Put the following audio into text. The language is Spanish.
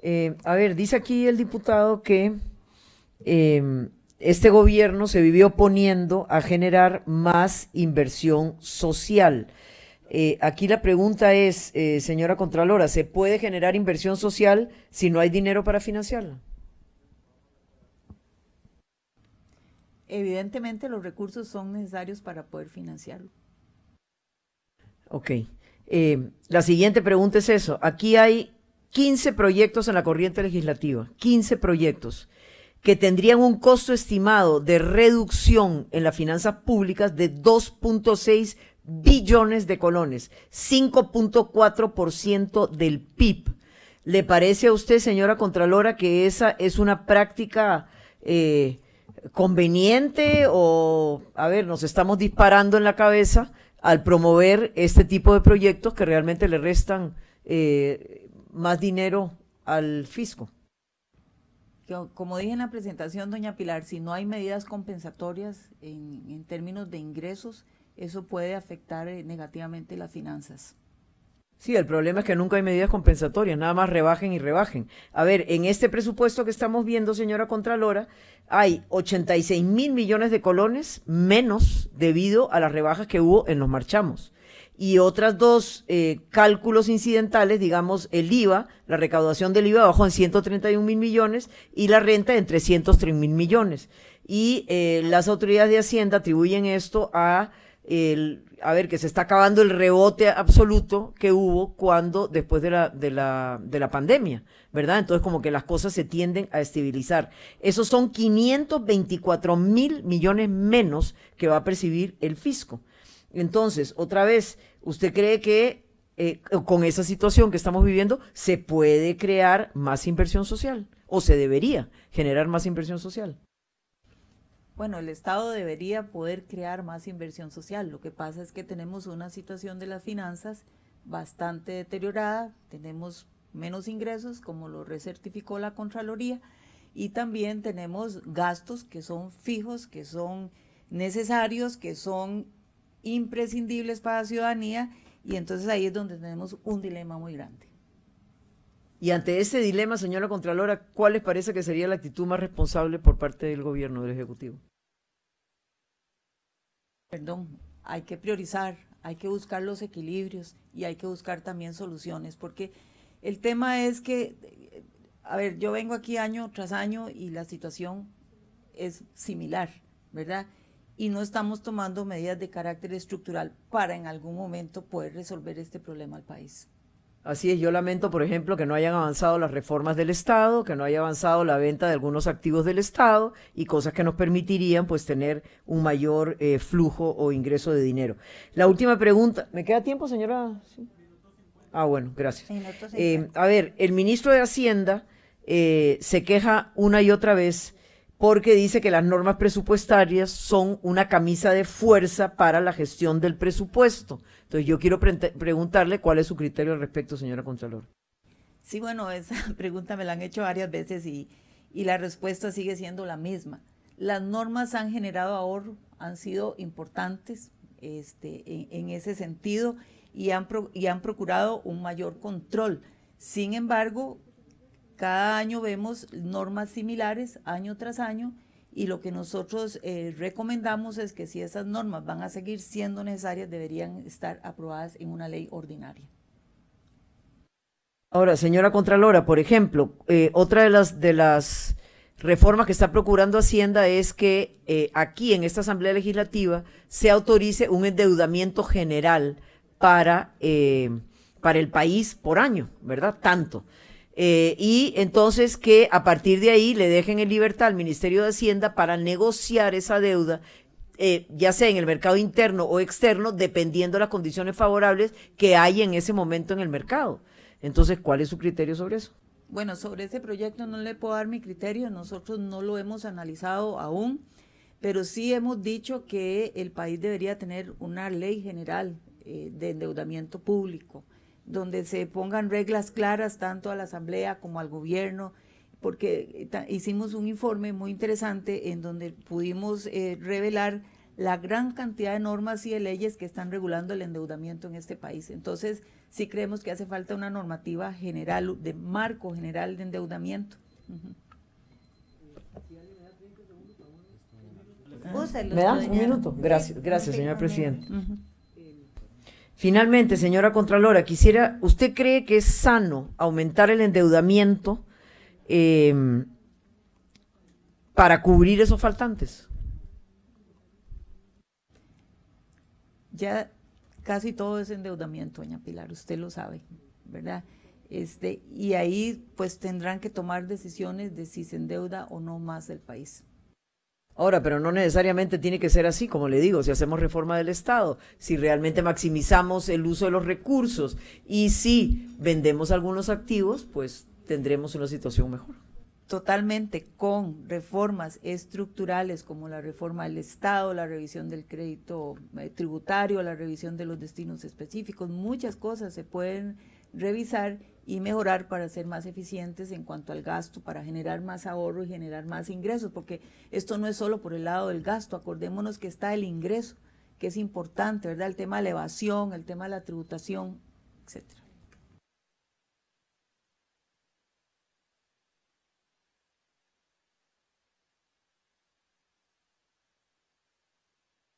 Eh, a ver, dice aquí el diputado que em, este gobierno se vivió poniendo a generar más inversión social. Eh, aquí la pregunta es, eh, señora Contralora, ¿se puede generar inversión social si no hay dinero para financiarla? Evidentemente los recursos son necesarios para poder financiarlo. Ok. la siguiente pregunta es eso. Aquí hay 15 proyectos en la corriente legislativa, 15 proyectos que tendrían un costo estimado de reducción en las finanzas públicas de 2.6 billones de colones, 5.4% del PIB. ¿Le parece a usted, señora Contralora, que esa es una práctica eh, conveniente o, a ver, nos estamos disparando en la cabeza al promover este tipo de proyectos que realmente le restan eh, más dinero al fisco. Como dije en la presentación, doña Pilar, si no hay medidas compensatorias en, términos de ingresos, eso puede afectar eh, negativamente las finanzas. Sí, el problema es que nunca hay medidas compensatorias, nada más rebajen y rebajen. A ver, en este presupuesto que estamos viendo, señora Contralora, hay 86 mil millones de colones menos debido a las rebajas que hubo en los marchamos y otras dos eh, cálculos incidentales, digamos, el IVA, la recaudación del IVA bajó en 131 mil millones y la renta en 303 mil millones. Y eh, las autoridades de Hacienda atribuyen esto a, el, a ver, que se está acabando el rebote absoluto que hubo cuando, después de la, de la, de la pandemia, ¿verdad? Entonces como que las cosas se tienden a estabilizar. Esos son 524 mil millones menos que va a percibir el fisco. Entonces, otra vez, ¿usted cree que eh, con esa situación que estamos viviendo se puede crear más inversión social o se debería generar más inversión social? Bueno, el Estado debería poder crear más inversión social. Lo que pasa es que tenemos una situación de las finanzas bastante deteriorada, tenemos menos ingresos, como lo recertificó la Contraloría, y también tenemos gastos que son fijos, que son necesarios, que son imprescindibles para la ciudadanía y entonces ahí es donde tenemos un dilema muy grande. Y ante ese dilema, señora Contralora, ¿cuál les parece que sería la actitud más responsable por parte del gobierno, del Ejecutivo? Perdón, hay que priorizar, hay que buscar los equilibrios y hay que buscar también soluciones, porque el tema es que, a ver, yo vengo aquí año tras año y la situación es similar, ¿verdad? y no estamos tomando medidas de carácter estructural para en algún momento poder resolver este problema al país. Así es, yo lamento, por ejemplo, que no hayan avanzado las reformas del Estado, que no haya avanzado la venta de algunos activos del Estado y cosas que nos permitirían pues tener un mayor eh, flujo o ingreso de dinero. La última pregunta, ¿me queda tiempo, señora? Ah, bueno, gracias. Eh, a ver, el ministro de Hacienda eh, se queja una y otra vez porque dice que las normas presupuestarias son una camisa de fuerza para la gestión del presupuesto. Entonces yo quiero preguntarle cuál es su criterio al respecto, señora Contralor. Sí, bueno, esa pregunta me la han hecho varias veces y, y la respuesta sigue siendo la misma. Las normas han generado ahorro, han sido importantes este, en, ese sentido y han, y han procurado un mayor control. Sin embargo, cada año vemos normas similares, año tras año, y lo que nosotros eh, recomendamos es que si esas normas van a seguir siendo necesarias, deberían estar aprobadas en una ley ordinaria. Ahora, señora Contralora, por ejemplo, eh, otra de las, reformas que está procurando Hacienda es que eh, aquí en esta Asamblea Legislativa se autorice un endeudamiento general para, para el país por año, ¿verdad? Tanto. Eh, y entonces que a partir de ahí le dejen en libertad al Ministerio de Hacienda para negociar esa deuda eh, ya sea en el mercado interno o externo, dependiendo de las condiciones favorables que hay en ese momento en el mercado. Entonces, ¿cuál es su criterio sobre eso? Bueno, sobre ese proyecto no le puedo dar mi criterio, nosotros no lo hemos analizado aún, pero sí hemos dicho que el país debería tener una ley general eh, de endeudamiento público donde se pongan reglas claras tanto a la Asamblea como al gobierno, porque hicimos un informe muy interesante en donde pudimos eh, revelar la gran cantidad de normas y de leyes que están regulando el endeudamiento en este país. Entonces, sí creemos que hace falta una normativa general, de marco general de endeudamiento. ¿Me da un minuto? Gracias, gracias, señor presidente Finalmente, señora Contralora, quisiera, ¿usted cree que es sano aumentar el endeudamiento em, para cubrir esos faltantes? Ya casi todo es endeudamiento, doña Pilar, usted lo sabe, ¿verdad? Este, y ahí pues tendrán que tomar decisiones de si se endeuda o no más el país. Ahora, pero no necesariamente tiene que ser así, como le digo, si hacemos reforma del Estado, si realmente maximizamos el uso de los recursos y si vendemos algunos activos, pues tendremos una situación mejor. Totalmente, con reformas estructurales como la reforma del Estado, la revisión del crédito eh, tributario, la revisión de los destinos específicos, muchas cosas se pueden revisar y mejorar para ser más eficientes en cuanto al gasto, para generar más ahorro y generar más ingresos, porque esto no es solo por el lado del gasto, acordémonos que está el ingreso, que es importante, ¿verdad? El tema de la evasión, el tema de la tributación, etcétera.